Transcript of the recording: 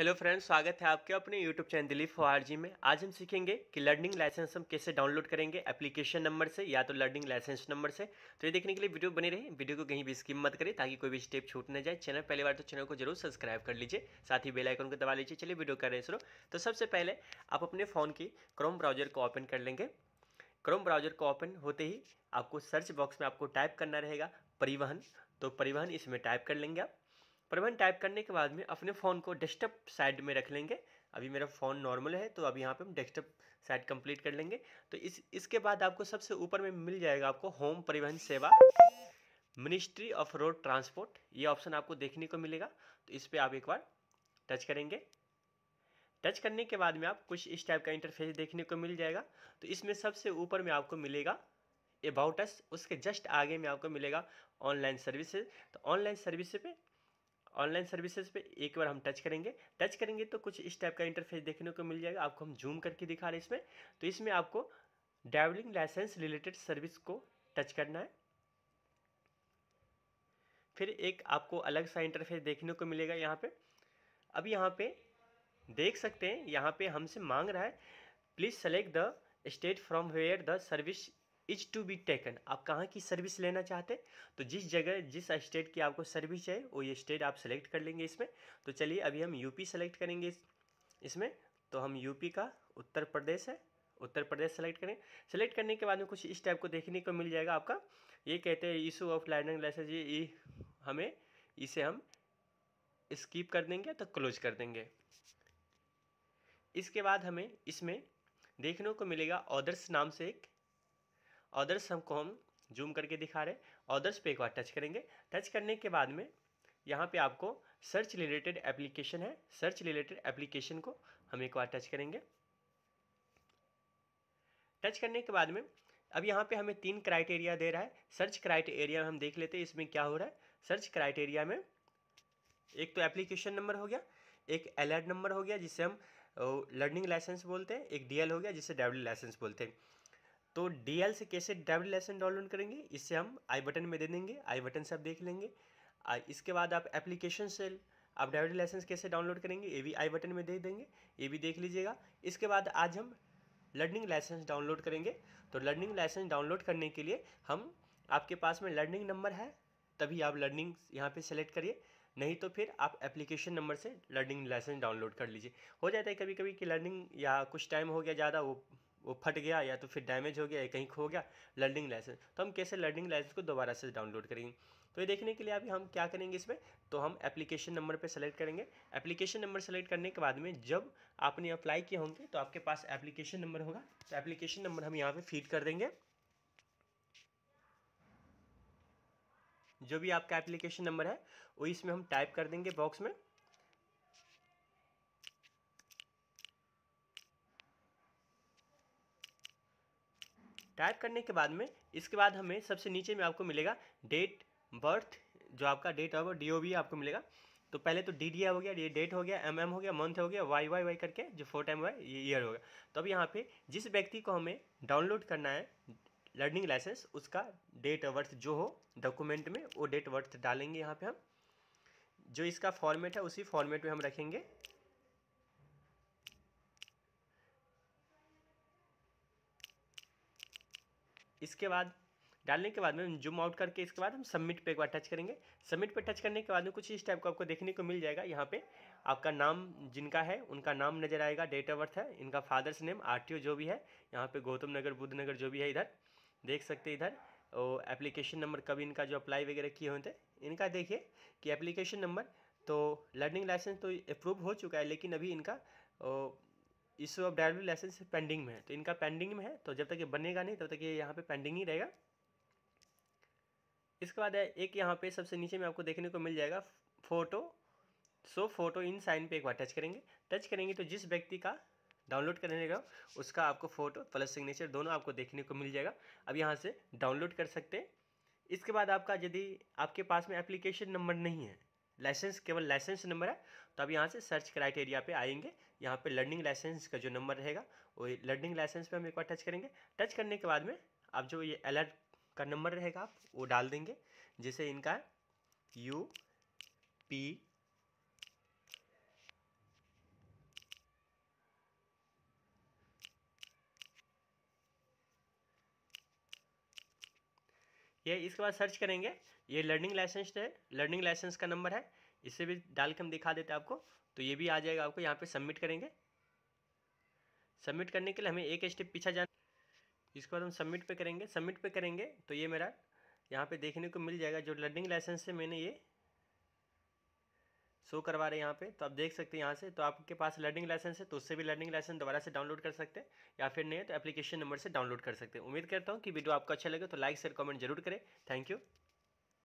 hello friends स्वागत है आपके अपने यूट्यूब चैनल दिलीप जी में आज हम सीखेंगे कि लर्निंग लाइसेंस हम कैसे डाउनलोड करेंगे एप्लीकेशन नंबर से या तो लर्निंग लाइसेंस नंबर से तो ये देखने के लिए वीडियो बनी रहे वीडियो को कहीं भी स्किप मत करें ताकि कोई भी स्टेप छूट न जाए चैनल पहली बार तो चैनल को जरूर सब्सक्राइब कर लीजिए साथ ही बेलाइकन को दबा लीजिए चलिए वीडियो कर रहे शुरू तो सबसे पहले आप अपने फ़ोन की क्रोम ब्राउजर को ओपन कर लेंगे क्रोम ब्राउजर को ओपन होते ही आपको सर्च बॉक्स में आपको टाइप करना रहेगा परिवहन तो परिवहन इसमें टाइप कर लेंगे आप परमन टाइप करने के बाद में अपने फ़ोन को डेस्कटॉप साइड में रख लेंगे अभी मेरा फ़ोन नॉर्मल है तो अभी यहाँ पे हम डेस्कटॉप साइड कंप्लीट कर लेंगे तो इस इसके बाद आपको सबसे ऊपर में मिल जाएगा आपको होम परिवहन सेवा मिनिस्ट्री ऑफ रोड ट्रांसपोर्ट ये ऑप्शन आपको देखने को मिलेगा तो इस पर आप एक बार टच करेंगे टच करने के बाद में आप कुछ इस टाइप का इंटरफेस देखने को मिल जाएगा तो इसमें सबसे ऊपर में आपको मिलेगा अबाउट अस उसके जस्ट आगे में आपको मिलेगा ऑनलाइन सर्विसेज तो ऑनलाइन सर्विसेज पे ऑनलाइन सर्विसेज पे एक बार हम टच करेंगे टच करेंगे तो कुछ इस टाइप का इंटरफेस देखने को मिल जाएगा आपको हम जूम करके दिखा रहे हैं इसमें तो इसमें आपको ड्राइविंग लाइसेंस रिलेटेड सर्विस को टच करना है फिर एक आपको अलग सा इंटरफेस देखने को मिलेगा यहाँ पे अब यहाँ पे देख सकते हैं यहाँ पे हमसे मांग रहा है please select the state from where the service is to be taken आप कहाँ की सर्विस लेना चाहते हैं तो जिस जगह जिस स्टेट की आपको सर्विस चाहिए वो ये स्टेट आप सेलेक्ट कर लेंगे इसमें तो चलिए अभी हम यूपी सेलेक्ट करेंगे इस, इसमें तो हम यूपी का उत्तर प्रदेश है उत्तर प्रदेश सेलेक्ट करें सेलेक्ट करने के बाद में कुछ इस टाइप को देखने को मिल जाएगा आपका ये कहते हैं इशू ऑफ लर्निंग लाइसेंस ये हमें इसे हम स्कीप कर देंगे तो क्लोज कर देंगे इसके बाद हमें इसमें देखने को मिलेगा ऑदर्स नाम से एक ऑर्डर्स हमको हम जूम करके दिखा रहे ऑर्डर्स पे एक बार टच करेंगे टच करने के बाद में यहाँ पे आपको सर्च रिलेटेड एप्लीकेशन है सर्च रिलेटेड एप्लीकेशन को हम एक बार टच करेंगे टच करने के बाद में अब यहाँ पे हमें तीन क्राइटेरिया दे रहा है सर्च क्राइटेरिया में हम देख लेते हैं इसमें क्या हो रहा है सर्च क्राइटेरिया में एक तो एप्लीकेशन नंबर हो गया एक एल नंबर हो गया जिसे हम लर्निंग लाइसेंस बोलते हैं एक डी हो गया जिसे डेवलिंग लाइसेंस बोलते हैं तो डीएल से कैसे ड्राइविंग लाइसेंस डाउनलोड करेंगे इससे हम आई बटन में दे देंगे आई बटन से आप देख लेंगे इसके बाद आप एप्लीकेशन से आप ड्राइविंग लाइसेंस कैसे डाउनलोड करेंगे ये भी आई बटन में दे देंगे ये भी देख लीजिएगा इसके बाद आज हम लर्निंग लाइसेंस डाउनलोड करेंगे तो लर्निंग लाइसेंस डाउनलोड करने के लिए हम आपके पास में लर्निंग नंबर है तभी आप लर्निंग यहाँ पे सेलेक्ट करिए नहीं तो फिर आप एप्लीकेशन नंबर से लर्निंग लाइसेंस डाउनलोड कर लीजिए हो जाता है कभी कभी कि लर्निंग या कुछ टाइम हो गया ज़्यादा वो वो फट गया या तो फिर डैमेज हो गया या कहीं खो गया लर्निंग लाइसेंस तो हम कैसे लर्निंग लाइसेंस को दोबारा से डाउनलोड करेंगे तो ये देखने के लिए अभी हम क्या करेंगे इसमें तो हम एप्लीकेशन नंबर पे सेलेक्ट करेंगे एप्लीकेशन नंबर सेलेक्ट करने के बाद में जब आपने अप्लाई किए होंगे तो आपके पास एप्लीकेशन नंबर होगा तो एप्लीकेशन नंबर हम यहाँ पर फीड कर देंगे जो भी आपका एप्लीकेशन नंबर है वो इसमें हम टाइप कर देंगे बॉक्स में टाइप करने के बाद में इसके बाद हमें सबसे नीचे में आपको मिलेगा डेट बर्थ जो आपका डेट ऑफ डी ओ आपको मिलेगा तो पहले तो डी डी हो गया ये डेट हो गया एम एम हो गया मंथ हो गया वाई वाई वाई करके जो फोर टाइम वाई ये ईयर होगा तो अब यहाँ पे जिस व्यक्ति को हमें डाउनलोड करना है लर्निंग लाइसेंस उसका डेट ऑफ बर्थ जो हो डॉक्यूमेंट में वो डेट ऑफ बर्थ डालेंगे यहाँ पे हम जो इसका फॉर्मेट है उसी फॉर्मेट में हम रखेंगे इसके बाद डालने के बाद में जूम आउट करके इसके बाद हम सबमिट पे एक बार टच करेंगे सबमिट पे टच करने के बाद में कुछ इस टाइप का आपको देखने को मिल जाएगा यहाँ पे आपका नाम जिनका है उनका नाम नजर आएगा डेट ऑफ बर्थ है इनका फादर्स नेम आर जो भी है यहाँ पे गौतम नगर बुद्ध नगर जो भी है इधर देख सकते इधर और एप्लीकेशन नंबर कभी इनका जो अप्लाई वगैरह किए होते इनका देखिए कि एप्लीकेशन नंबर तो लर्निंग लाइसेंस तो अप्रूव हो चुका है लेकिन अभी इनका इस अब ड्राइविंग लाइसेंस पेंडिंग में है तो इनका पेंडिंग में है तो जब तक ये बनेगा नहीं तब तो तक ये यहाँ पे पेंडिंग ही रहेगा इसके बाद है एक यहाँ पे सबसे नीचे में आपको देखने को मिल जाएगा photo so photo in sign पे एक बार टच करेंगे टच करेंगे तो जिस व्यक्ति का डाउनलोड करने का उसका आपको फ़ोटो प्लस सिग्नेचर दोनों आपको देखने को मिल जाएगा अब यहाँ से डाउनलोड कर सकते हैं इसके बाद आपका यदि आपके पास में एप्लीकेशन नंबर नहीं है लाइसेंस केवल लाइसेंस नंबर है तो आप यहाँ से सर्च क्राइटेरिया पे आएंगे यहाँ पे लर्निंग लाइसेंस का जो नंबर रहेगा वो लर्निंग लाइसेंस पे हम एक बार टच करेंगे टच करने के बाद में आप जो ये अलर्ट का नंबर रहेगा आप वो डाल देंगे जैसे इनका यू पी ये इसके बाद सर्च करेंगे ये लर्निंग लाइसेंस है लर्निंग लाइसेंस का नंबर है इसे भी डाल के हम दिखा देते हैं आपको तो ये भी आ जाएगा आपको यहाँ पे सबमिट करेंगे सबमिट करने के लिए हमें एक स्टेप पीछा जाना इसके बाद हम सबमिट पे करेंगे सबमिट पे करेंगे तो ये मेरा यहाँ पे देखने को मिल जाएगा जो लर्निंग लाइसेंस है मैंने ये शो करवा रहे हैं यहाँ पे तो आप देख सकते हैं यहाँ से तो आपके पास लर्निंग लाइसेंस है तो उससे भी लर्निंग लाइसेंस दोबारा से डाउनलोड कर सकते हैं या फिर नहीं तो एप्लीकेशन नंबर से डाउनलोड कर सकते हैं उम्मीद करता हूँ कि वीडियो आपको अच्छा लगे तो लाइक शेयर कमेंट जरूर करें थैंक यू